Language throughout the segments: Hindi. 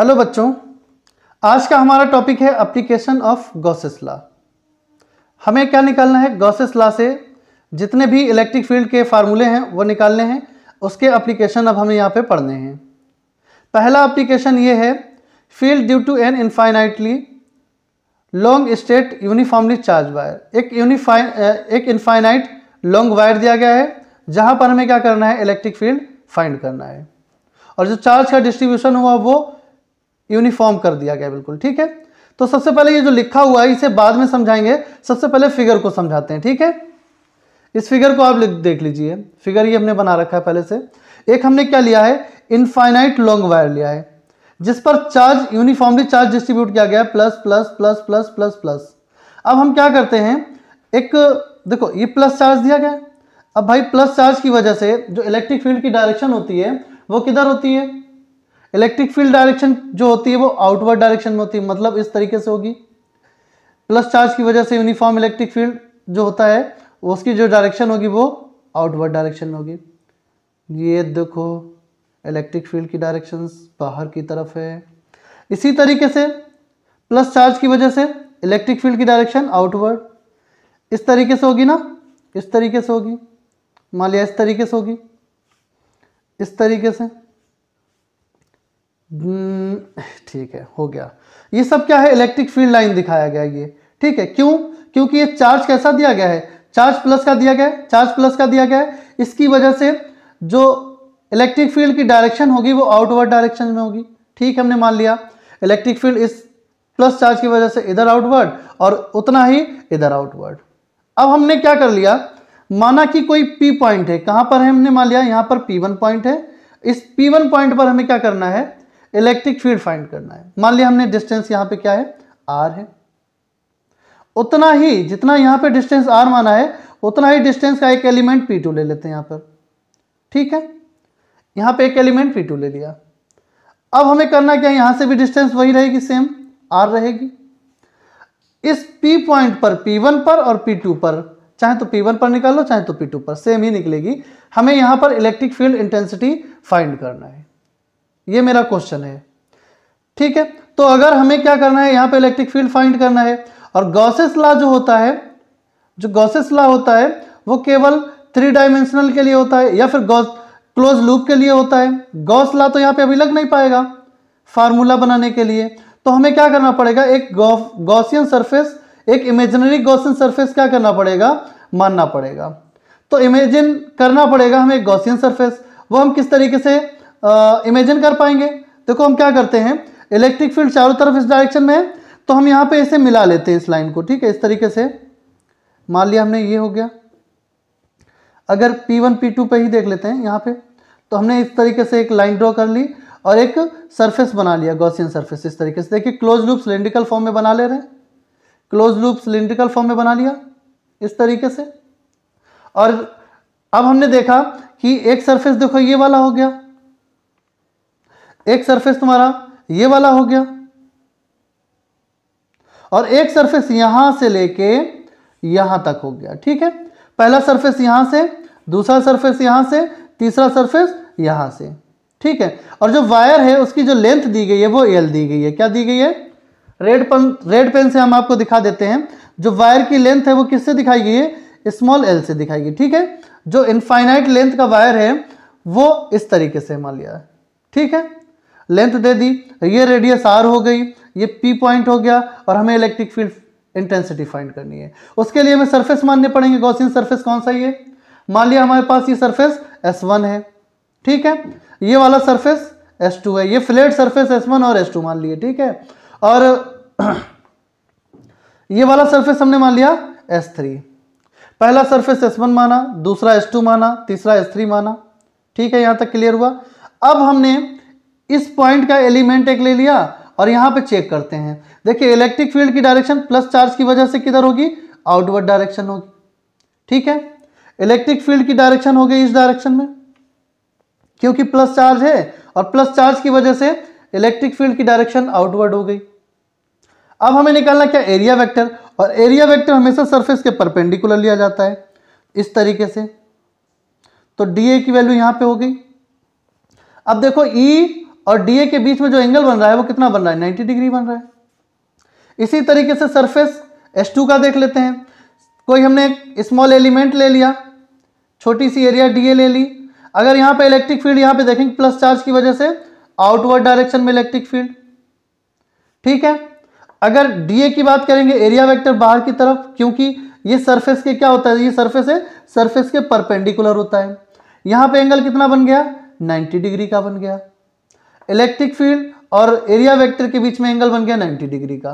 हेलो बच्चों आज का हमारा टॉपिक है अप्लीकेशन ऑफ गॉसेस ला हमें क्या निकालना है गॉसेस ला से जितने भी इलेक्ट्रिक फील्ड के फार्मूले हैं वो निकालने हैं उसके एप्लीकेशन अब हमें यहाँ पे पढ़ने हैं पहला अप्लीकेशन ये है field due to an infinitely long straight uniformly charge wire एक यूनिफाइन एक इन्फाइनाइट लॉन्ग वायर दिया गया है जहाँ पर हमें क्या करना है इलेक्ट्रिक फील्ड फाइंड करना है और जो चार्ज का डिस्ट्रीब्यूशन हुआ वो यूनिफॉर्म कर दिया गया बिल्कुल ठीक है तो सबसे पहले ये जो लिखा हुआ है इसे बाद में समझाएंगे सबसे पहले फिगर को समझाते हैं ठीक है इस फिगर को आप देख लीजिए फिगर ये हमने बना रखा है पहले से एक हमने क्या लिया है इनफाइनाइट लॉन्ग वायर लिया है जिस पर चार्ज यूनिफॉर्मली चार्ज डिस्ट्रीब्यूट किया गया है plus plus plus plus plus plus अब हम क्या करते हैं एक देखो ये प्लस चार्ज दिया गया अब भाई प्लस चार्ज की वजह से जो इलेक्ट्रिक फील्ड की डायरेक्शन होती है वो किधर होती है इलेक्ट्रिक फील्ड डायरेक्शन जो होती है वो आउटवर्ड डायरेक्शन में होती है मतलब इस तरीके से होगी प्लस चार्ज की वजह से यूनिफॉर्म इलेक्ट्रिक फील्ड जो होता है उसकी जो डायरेक्शन होगी वो आउटवर्ड डायरेक्शन होगी ये देखो इलेक्ट्रिक फील्ड की डायरेक्शन बाहर की तरफ है इसी तरीके से प्लस चार्ज की वजह से इलेक्ट्रिक फील्ड की डायरेक्शन आउटवर्ड इस तरीके से होगी ना इस तरीके से होगी मान लिया इस तरीके से होगी इस तरीके से हम्म, ठीक है हो गया ये सब क्या है इलेक्ट्रिक फील्ड लाइन दिखाया गया ये ठीक है क्यों क्योंकि ये चार्ज कैसा दिया गया है चार्ज प्लस का दिया गया है चार्ज प्लस का दिया गया है इसकी वजह से जो इलेक्ट्रिक फील्ड की डायरेक्शन होगी वो आउटवर्ड डायरेक्शन में होगी ठीक हमने मान लिया इलेक्ट्रिक फील्ड इस प्लस चार्ज की वजह से इधर आउटवर्ड और उतना ही इधर आउटवर्ड अब हमने क्या कर लिया माना कि कोई पी पॉइंट है कहां पर है हमने मान लिया यहां पर पी वन पॉइंट है इस पी वन पॉइंट पर हमें क्या करना है इलेक्ट्रिक फील्ड फाइंड करना है मान लिया हमने डिस्टेंस यहाँ पे क्या है आर है उतना ही जितना यहाँ पे डिस्टेंस आर माना है उतना ही डिस्टेंस का एक एलिमेंट पी टू ले लेते हैं यहाँ पर ठीक है यहाँ पे एक एलिमेंट पी टू ले लिया अब हमें करना क्या है यहाँ से भी डिस्टेंस वही रहेगी सेम आर रहेगी इस पी पॉइंट पर पी वन पर और पी टू पर चाहे तो पी वन पर लो चाहे तो पी टू पर सेम ही निकलेगी हमें यहाँ पर इलेक्ट्रिक फील्ड इंटेंसिटी फाइंड करना है ये मेरा क्वेश्चन है ठीक है तो अगर हमें क्या करना है यहां पे इलेक्ट्रिक फील्ड फाइंड करना है और गॉसेस लॉ जो होता है जो गॉसेस लॉ होता है वो केवल थ्री डायमेंशनल के लिए होता है या फिर गॉस क्लोज लूप के लिए होता है गॉस लॉ तो यहां पे अभी लग नहीं पाएगा फार्मूला बनाने के लिए तो हमें क्या करना पड़ेगा एक गॉसियन सर्फेस एक इमेजनरी गॉसियन सर्फेस क्या करना पड़ेगा मानना पड़ेगा तो इमेजिन करना पड़ेगा हमें गॉसियन सर्फेस वो हम किस तरीके से इमेजिन कर पाएंगे देखो हम क्या करते हैं इलेक्ट्रिक फील्ड चारों तरफ इस डायरेक्शन में है तो हम यहाँ पे इसे मिला लेते हैं इस लाइन को ठीक है इस तरीके से मान लिया हमने ये हो गया अगर P1 P2 पे ही देख लेते हैं यहाँ पे तो हमने इस तरीके से एक लाइन ड्रॉ कर ली और एक सरफेस बना लिया गॉसियन सरफेस इस तरीके से देखिए क्लोज लूप सिलेंड्रिकल फॉर्म में बना ले रहे हैं क्लोज लूप सिलेंड्रिकल फॉर्म में बना लिया इस तरीके से और अब हमने देखा कि एक सरफेस देखो ये वाला हो गया एक सरफेस तुम्हारा ये वाला हो गया और एक सरफेस यहां से लेके यहां तक हो गया ठीक है पहला सरफेस यहां से दूसरा सरफेस यहां से तीसरा सरफेस यहां से ठीक है और जो वायर है उसकी जो लेंथ दी गई है वो एल दी गई है क्या दी गई है रेड पेन रेड पेन से हम आपको दिखा देते हैं जो वायर की लेंथ है वो किससे दिखाई गई है स्मॉल एल से दिखाई गई ठीक है जो इनफाइनाइट लेंथ का वायर है वो इस तरीके से मान लिया है ठीक है लेंथ दे दी ये रेडियस आर हो गई ये पी पॉइंट हो गया और हमें इलेक्ट्रिक फील्ड इंटेंसिटी फाइंड करनी है उसके लिए हमें सरफेस मानने पड़ेंगे गौसिन सरफेस कौन सा ये मान लिया हमारे पास ये सरफेस एस वन है ठीक है ये वाला सरफेस एस टू है ये फ्लेट सरफेस एस वन और एस टू मान लिए ठीक है और ये वाला सरफेस हमने मान लिया एस थ्री पहला सरफेस एस वन माना दूसरा एस टू माना तीसरा एस थ्री माना ठीक है यहां तक क्लियर हुआ अब हमने इस पॉइंट का एलिमेंट एक ले लिया और यहाँ पे चेक करते हैं देखिए इलेक्ट्रिक फील्ड की डायरेक्शन प्लस चार्ज की वजह से किधर होगी आउटवर्ड डायरेक्शन होगी ठीक है इलेक्ट्रिक फील्ड की डायरेक्शन हो गई इस डायरेक्शन में क्योंकि प्लस चार्ज है और प्लस चार्ज की वजह से इलेक्ट्रिक फील्ड की डायरेक्शन आउटवर्ड हो गई अब हमें निकालना क्या एरिया वेक्टर और एरिया वेक्टर हमेशा सरफेस के परपेंडिकुलर लिया जाता है इस तरीके से तो डीए की वैल्यू यहां पे हो गई अब देखो ई e और डीए के बीच में जो एंगल बन रहा है वो कितना बन रहा है नाइन्टी डिग्री बन रहा है इसी तरीके से सरफेस एस टू का देख लेते हैं कोई हमने स्मॉल एलिमेंट ले लिया छोटी सी एरिया डीए ले ली अगर यहाँ पे इलेक्ट्रिक फील्ड यहाँ पे देखेंगे प्लस चार्ज की वजह से आउटवर्ड डायरेक्शन में इलेक्ट्रिक फील्ड ठीक है अगर डीए की बात करेंगे एरिया वेक्टर बाहर की तरफ क्योंकि ये सरफेस के क्या होता है ये सरफेस है सरफेस के परपेंडिकुलर होता है यहाँ पे एंगल कितना बन गया नाइन्टी डिग्री का बन गया इलेक्ट्रिक फील्ड और एरिया वेक्टर के बीच में एंगल बन गया 90 डिग्री का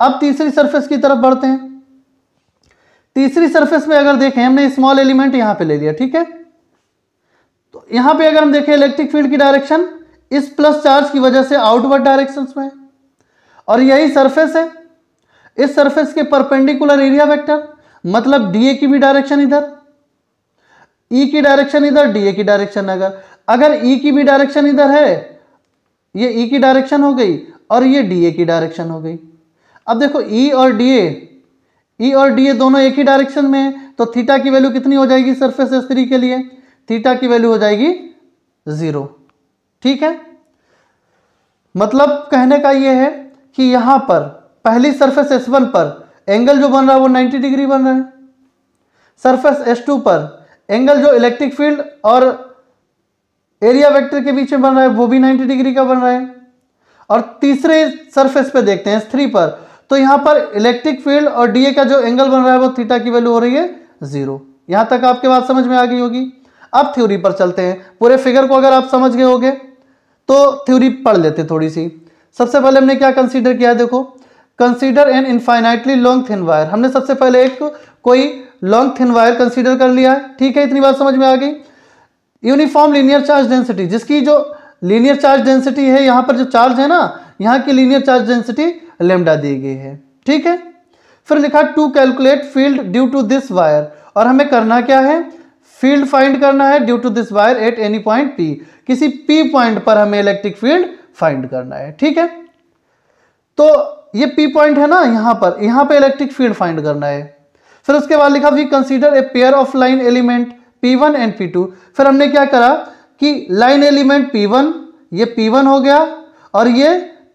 अब तीसरी सरफेस की तरफ बढ़ते हैं तीसरी सरफेस में अगर देखें हमने स्मॉल एलिमेंट यहां पे ले लिया ठीक है तो यहां पे अगर हम देखें इलेक्ट्रिक फील्ड की डायरेक्शन इस प्लस चार्ज की वजह से आउटवर्ड डायरेक्शन में और यही सर्फेस है इस सर्फेस के परपेंडिकुलर एरिया वैक्टर मतलब डीए की भी डायरेक्शन इधर ई e की डायरेक्शन इधर डीए की डायरेक्शन अगर अगर ई e की भी डायरेक्शन इधर है ये ई e की डायरेक्शन हो गई और ये डी ए की डायरेक्शन हो गई अब देखो ई e और डी ए ई और डी ए दोनों एक ही डायरेक्शन में है तो थीटा की वैल्यू कितनी हो जाएगी सरफेस एस थ्री के लिए थीटा की वैल्यू हो जाएगी ज़ीरो ठीक है मतलब कहने का ये है कि यहां पर पहली सरफेस एस वन पर एंगल जो बन रहा है वो नाइन्टी डिग्री बन रहा है सरफेस एस टू पर एंगल जो इलेक्ट्रिक फील्ड और एरिया वेक्टर के बीच में बन रहा है वो भी 90 डिग्री का बन रहा है और तीसरे सरफेस पे देखते हैं थ्री पर तो यहां पर इलेक्ट्रिक फील्ड और डीए का जो एंगल बन रहा है वो थीटा की वैल्यू हो रही है जीरो यहां तक आपके बात समझ में आ गई होगी अब थ्योरी पर चलते हैं पूरे फिगर को अगर आप समझ गए होगे तो थ्योरी पढ़ लेते थोड़ी सी सबसे पहले हमने क्या कंसीडर किया है देखो consider an infinitely long thin wire हमने सबसे पहले एक कोई लॉन्ग थिन वायर कंसीडर कर लिया है ठीक है इतनी बात समझ में आ गई यूनिफॉर्म लीनियर चार्ज डेंसिटी जिसकी जो लीनियर चार्ज डेंसिटी है यहाँ पर जो चार्ज है ना यहाँ की लीनियर चार्ज डेंसिटी लेमडा दी गई है ठीक है फिर लिखा to calculate field due to this wire और हमें करना क्या है फील्ड फाइंड करना है due to this wire at any point P किसी पी पॉइंट पर हमें इलेक्ट्रिक फील्ड फाइंड करना है ठीक है तो ये पी पॉइंट है ना यहां पर यहां पे इलेक्ट्रिक फील्ड फाइंड करना है फिर उसके बाद लिखा we consider a pair of line element P1 and P2 फिर हमने क्या करा कि लाइन एलिमेंट P1 ये P1 हो गया और ये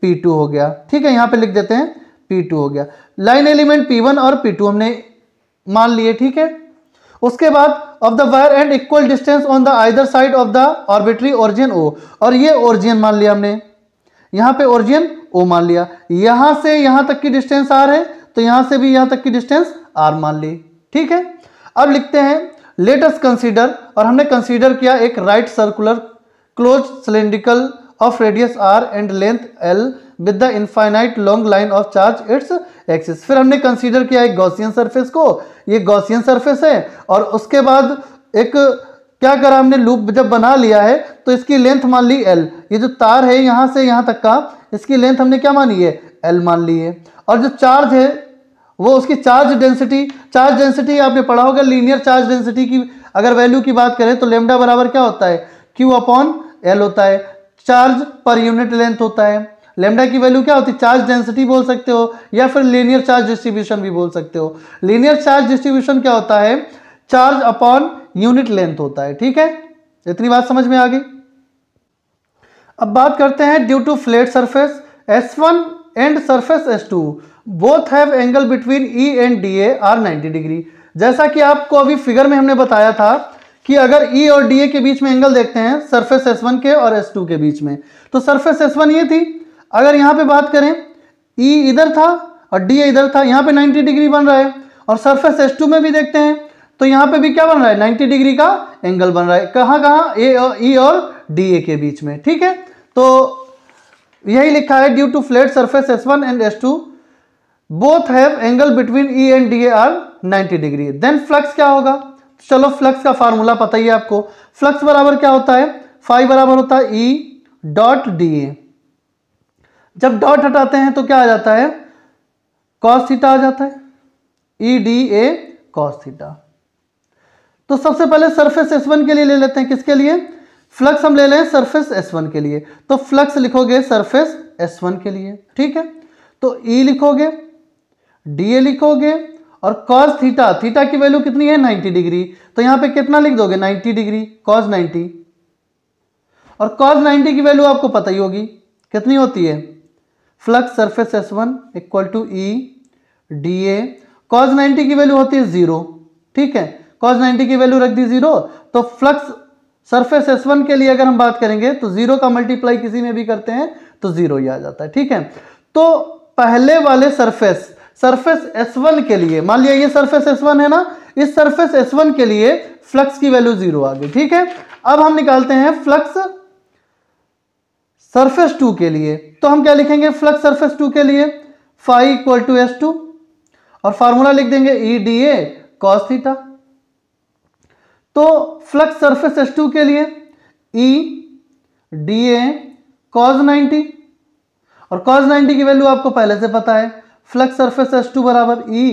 P2 हो गया ठीक है यहां पे लिख देते हैं P2 हो गया लाइन एलिमेंट P1 और P2 हमने मान लिए ठीक है उसके बाद of the wire and equal distance on the either side of the arbitrary origin O और ये ओरिजिन मान लिया हमने यहां पे ओरिजिन ओ मान लिया यहां से यहां तक की डिस्टेंस आर है तो यहां से भी यहां तक की डिस्टेंस आर मान ली ठीक है अब लिखते हैं लेटस कंसीडर और हमने कंसीडर किया एक right circular close cylindrical of radius R and length L with the infinite long line of charge its axis फिर हमने कंसीडर किया एक गॉसियन सरफेस को ये गॉसियन सरफेस है और उसके बाद एक क्या करा हमने लूप जब बना लिया है तो इसकी लेंथ मान ली एल ये जो तार है यहाँ से यहाँ तक का इसकी लेंथ हमने क्या मानी है एल मान ली है और जो चार्ज है वो उसकी चार्ज डेंसिटी चार्ज डेंसिटी आपने पढ़ा होगा लीनियर चार्ज डेंसिटी की अगर वैल्यू की बात करें तो लेमडा बराबर क्या होता है क्यू अपॉन एल होता है चार्ज पर यूनिट लेंथ होता है लेमडा की वैल्यू क्या होती है चार्ज डेंसिटी बोल सकते हो या फिर लीनियर चार्ज डिस्ट्रीब्यूशन भी बोल सकते हो लीनियर चार्ज डिस्ट्रीब्यूशन क्या होता है चार्ज अपॉन यूनिट लेंथ होता है ठीक है इतनी बात समझ में आ गई अब बात करते हैं due to flat surface S1 and surface S2 both have angle between E and d A are 90 degree जैसा कि आपको अभी फिगर में हमने बताया था कि अगर ई e और डी ए के बीच में एंगल देखते हैं सरफेस एस वन के और एस टू के बीच में तो सरफेस एस वन ये थी अगर यहाँ पे बात करें ई e इधर था और डी ए इधर था यहाँ पे 90 डिग्री बन रहा है और सरफेस एस टू में भी देखते हैं तो यहाँ पे भी क्या बन रहा है नाइन्टी डिग्री का एंगल बन रहा है कहाँ कहाँ ए और ई e और डी ए के बीच में ठीक है तो यही लिखा है due to flat surface S one and S two both have angle between E and d A are ninety degree then flux क्या होगा चलो फ्लक्स का फार्मूला पता ही है आपको फ्लक्स बराबर क्या होता है फाइव बराबर होता है ई डॉट डी ए जब डॉट हटाते हैं तो क्या आ जाता है कॉस थीटा आ जाता है E d A cos theta तो सबसे पहले सरफेस एस वन के लिए ले लेते हैं किसके लिए फ्लक्स हम ले लें सरफेस एस वन के लिए तो फ्लक्स लिखोगे सरफेस एस वन के लिए ठीक है तो ई e लिखोगे डीए लिखोगे और कॉस थीटा थीटा की वैल्यू कितनी है 90 डिग्री तो यहां पे कितना लिख दोगे 90 डिग्री कॉस 90 और कॉस 90 की वैल्यू आपको पता ही होगी कितनी होती है flux surface S one equal to E d A cos ninety की वैल्यू होती है जीरो ठीक है कॉस नाइन्टी की वैल्यू रख दी जीरो तो फ्लक्स सरफेस एस वन के लिए अगर हम बात करेंगे तो जीरो का मल्टीप्लाई किसी में भी करते हैं तो जीरो ही आ जाता है ठीक है तो पहले वाले सरफेस सरफेस S1 के लिए मान लिया ये सरफेस S1 है ना इस सरफेस S1 के लिए फ्लक्स की वैल्यू जीरो आ गई ठीक है अब हम निकालते हैं फ्लक्स सरफेस टू के लिए तो हम क्या लिखेंगे फ्लक्स सरफेस टू के लिए phi equal to S two और फार्मूला लिख देंगे E d A cos theta तो फ्लक्स सरफेस एस टू के लिए E d A cos ninety और कॉज नाइनटी की वैल्यू आपको पहले से पता है फ्लक्स सरफेस एस टू बराबर ई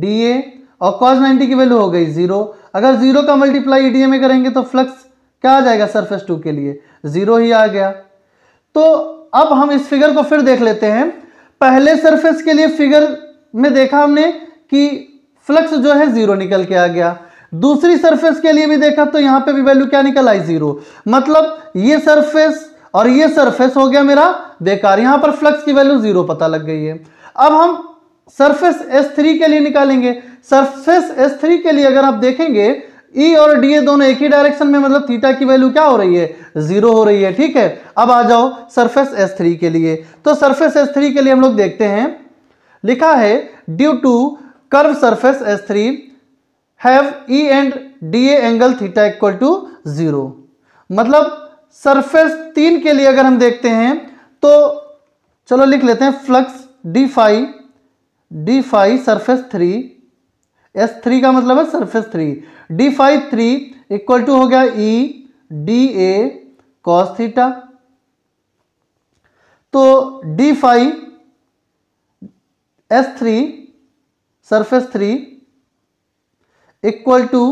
डी ए और कॉज 90 की वैल्यू हो गई जीरो अगर जीरो का मल्टीप्लाई ई डी ए में करेंगे तो फ्लक्स क्या आ जाएगा सरफेस टू के लिए जीरो ही आ गया तो अब हम इस फिगर को फिर देख लेते हैं पहले सरफेस के लिए फिगर में देखा हमने कि फ्लक्स जो है जीरो निकल के आ गया दूसरी सरफेस के लिए भी देखा तो यहां पे भी वैल्यू क्या निकल आई जीरो मतलब ये सरफेस और ये सरफेस हो गया मेरा बेकार यहां पर फ्लक्स की वैल्यू जीरो पता लग गई है अब हम सरफेस S3 के लिए निकालेंगे सरफेस S3 के लिए अगर आप देखेंगे E और D दोनों एक ही डायरेक्शन में मतलब थीटा की वैल्यू क्या हो रही है जीरो हो रही है ठीक है अब आ जाओ सरफेस S3 के लिए तो सरफेस S3 के लिए हम लोग देखते हैं लिखा है due to curve surface S3 have E and d angle theta equal to zero मतलब सरफेस तीन के लिए अगर हम देखते हैं तो चलो लिख लेते हैं flux d phi d phi surface three S three का मतलब है surface three d phi three equal to हो गया E d A cos theta तो d phi S three surface three equal to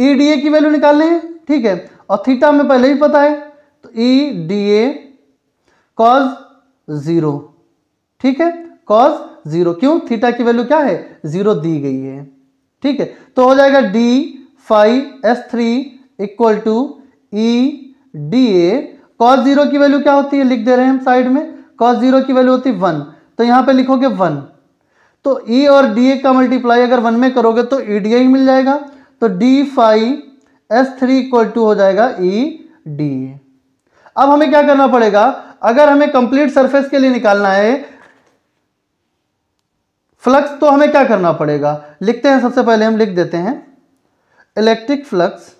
E d A की वैल्यू निकालने है ठीक है और थीटा हमें पहले ही पता है तो E d A cos zero ठीक है कॉस जीरो क्यों थीटा की वैल्यू क्या है जीरो दी गई है ठीक है तो हो जाएगा d phi S three equal to E d A cos zero की वैल्यू क्या होती है लिख दे रहे हैं हम साइड में कॉस जीरो की वैल्यू होती है वन तो यहां पे लिखोगे वन तो ई e और डी ए का मल्टीप्लाई अगर वन में करोगे तो ई डी ए मिल जाएगा तो d phi S three equal to हो जाएगा ई डी ए अब हमें क्या करना पड़ेगा अगर हमें कंप्लीट सरफेस के लिए निकालना है फ्लक्स तो हमें क्या करना पड़ेगा लिखते हैं सबसे पहले हम लिख देते हैं electric flux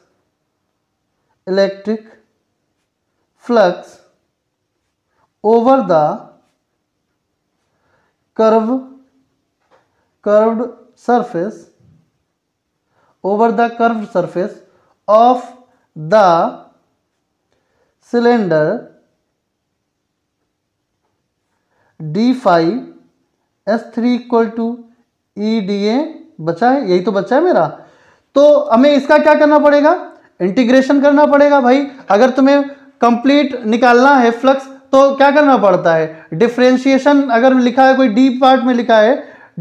electric flux over the curve curved surface over the curved surface of the cylinder d phi S three equal to E d A बचा है यही तो बचा है मेरा तो हमें इसका क्या करना पड़ेगा इंटीग्रेशन करना पड़ेगा भाई अगर तुम्हें कंप्लीट निकालना है फ्लक्स तो क्या करना पड़ता है डिफ्रेंशिएशन अगर लिखा है कोई डी पार्ट में लिखा है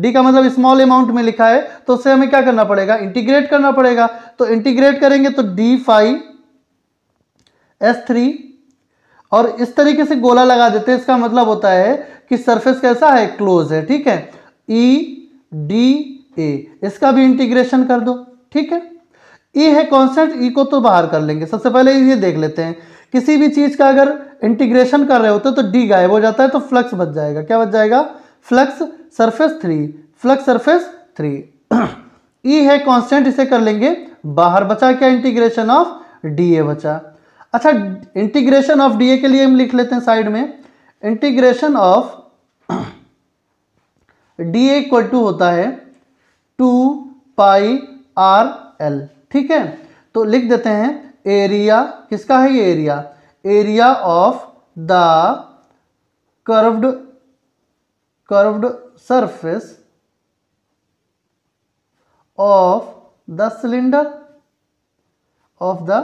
डी का मतलब स्मॉल अमाउंट में लिखा है तो उससे हमें क्या करना पड़ेगा इंटीग्रेट करना पड़ेगा तो इंटीग्रेट करेंगे तो डी फाइव एस थ्री और इस तरीके से गोला लगा देते हैं इसका मतलब होता है कि सरफेस कैसा है क्लोज है ठीक है ई डी ए इसका भी इंटीग्रेशन कर दो ठीक है ई e है कॉन्सेंट ई e को तो बाहर कर लेंगे सबसे पहले ये देख लेते हैं किसी भी चीज़ का अगर इंटीग्रेशन कर रहे होते तो डी गायब हो जाता है तो फ्लक्स बच जाएगा क्या बच जाएगा flux surface three flux surface three E है कॉन्सेंट इसे कर लेंगे बाहर बचा क्या इंटीग्रेशन ऑफ डी ए बचा अच्छा इंटीग्रेशन ऑफ डीए के लिए हम लिख लेते हैं साइड में integration of d equal to होता है टू पाई आर एल ठीक है तो लिख देते हैं एरिया किसका है ये area area of the curved curved surface of the cylinder of the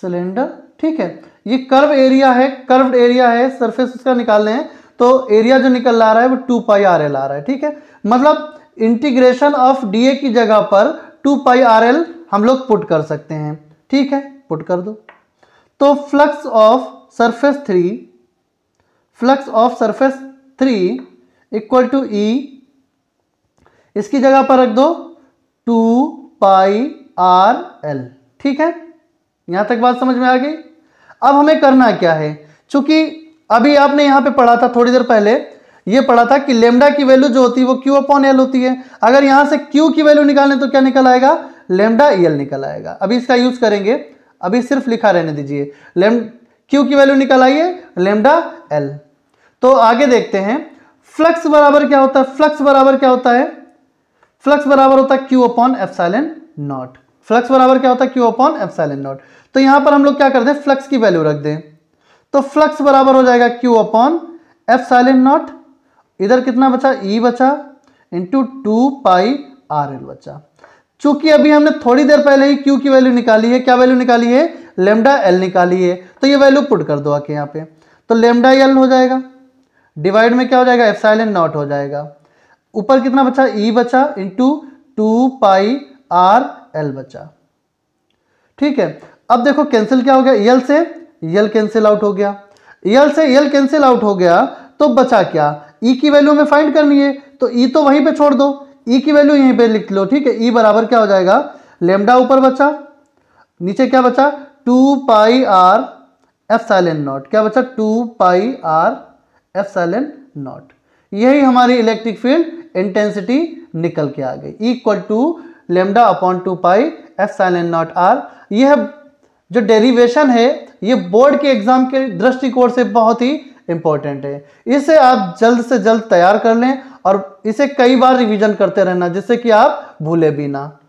cylinder ठीक है ये कर्व एरिया है कर्व्ड एरिया है सरफेस उसका निकालने हैं तो एरिया जो निकल आ रहा है वो टू पाई आर एल आ रहा है ठीक है मतलब इंटीग्रेशन ऑफ डी ए की जगह पर टू पाई आर एल हम लोग पुट कर सकते हैं ठीक है पुट कर दो तो flux of surface three flux of surface three equal to E इसकी जगह पर रख दो टू पाई आर एल ठीक है यहां तक बात समझ में आ गई अब हमें करना क्या है चूंकि अभी आपने यहां पे पढ़ा था थोड़ी देर पहले ये पढ़ा था कि लेमडा की वैल्यू जो होती है वो क्यू अपॉन एल होती है अगर यहां से क्यू की वैल्यू निकालें तो क्या निकल आएगा लेमडा एल निकल आएगा अभी इसका यूज करेंगे अभी सिर्फ लिखा रहने दीजिए लेम क्यू की वैल्यू निकल आइए लेमडा एल तो आगे देखते हैं फ्लक्स बराबर क्या होता है फ्लक्स बराबर क्या होता है फ्लक्स बराबर होता है Q upon F naught flux बराबर क्या होता है Q upon F epsilon naught तो यहां पर हम लोग क्या कर दें फ्लक्स की वैल्यू रख दें तो फ्लक्स बराबर हो जाएगा Q upon F epsilon naught इधर कितना बचा ई e बचा into two pi R L बचा चूंकि अभी हमने थोड़ी देर पहले ही क्यू की वैल्यू निकाली है क्या वैल्यू निकाली है लेमडा एल निकाली है तो ये वैल्यू पुट कर दो आके यहाँ पे तो लेमडा एल हो जाएगा डिवाइड में क्या हो जाएगा एफ एफसाइलेंट नॉट हो जाएगा ऊपर कितना बचा ई e बचा into two pi R L बचा ठीक है अब देखो कैंसिल क्या हो गया यल से यल कैंसिल आउट हो गया यल से यल कैंसिल आउट हो गया तो बचा क्या ई e की वैल्यू हमें फाइंड करनी है तो ई e तो वहीं पे छोड़ दो ई e की वैल्यू यहीं पे लिख लो ठीक है ई e बराबर क्या हो जाएगा लेमडा ऊपर बचा नीचे क्या बचा two pi R epsilon naught क्या बचा two pi R epsilon naught यही हमारी इलेक्ट्रिक फील्ड इंटेंसिटी निकल के आ गई equal to lambda upon two pi epsilon naught R यह जो डेरिवेशन है ये बोर्ड के एग्जाम के दृष्टिकोण से बहुत ही इंपॉर्टेंट है इसे आप जल्द से जल्द तैयार कर लें और इसे कई बार रिवीजन करते रहना जिससे कि आप भूले भी ना